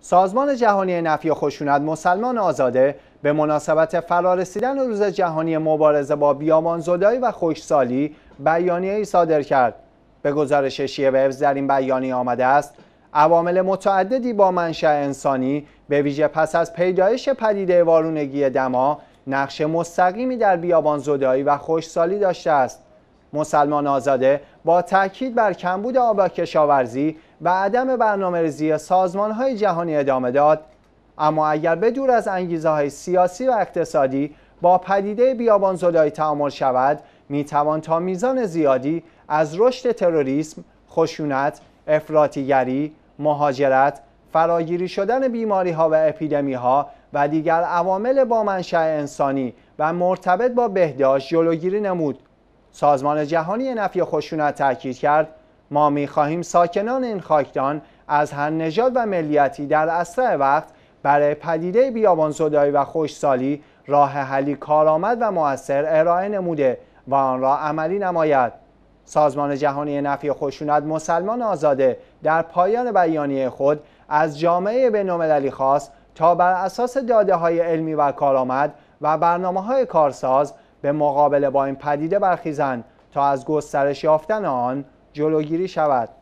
سازمان جهانی نفی خشونت مسلمان آزاده به مناسبت فرارسیدن روز جهانی مبارزه با بیامانزدایی و خوشسالی بیانیه ای صادر کرد به گزارش شیوبز در این بیانیه آمده است عوامل متعددی با منشأ انسانی به ویژه پس از پیدایش پدیده وارونگی دما نقش مستقیمی در بیابان زدایی و خشکسالی داشته است مسلمان آزاده با تاکید بر کمبود آب کشاورزی و عدم برنامه ریزی سازمان های جهانی ادامه داد اما اگر به دور از انگیزه های سیاسی و اقتصادی با پدیده بیابان زدایی تعامل شود می توان تا میزان زیادی از رشد تروریسم، خشونت، افراتیگری، مهاجرت، فراگیری شدن بیماری ها و اپیدمی ها و دیگر عوامل با منشأ انسانی و مرتبط با بهداشت جلوگیری نمود سازمان جهانی نفی خشونت تاکید کرد ما میخواهیم ساکنان این خاکدان از هر نژاد و ملیتی در اسرع وقت برای پدیده بیابانزدایی و خشکسالی راه حلی کارآمد و موثر ارائه نموده و آن را عملی نماید سازمان جهانی نفی خشونت مسلمان آزاده در پایان بیانیه خود از جامعه بینالمللی خواست تا بر اساس داده های علمی و کارآمد و برنامه های کارساز به مقابله با این پدیده برخیزند تا از گسترش یافتن آن جلوگیری شود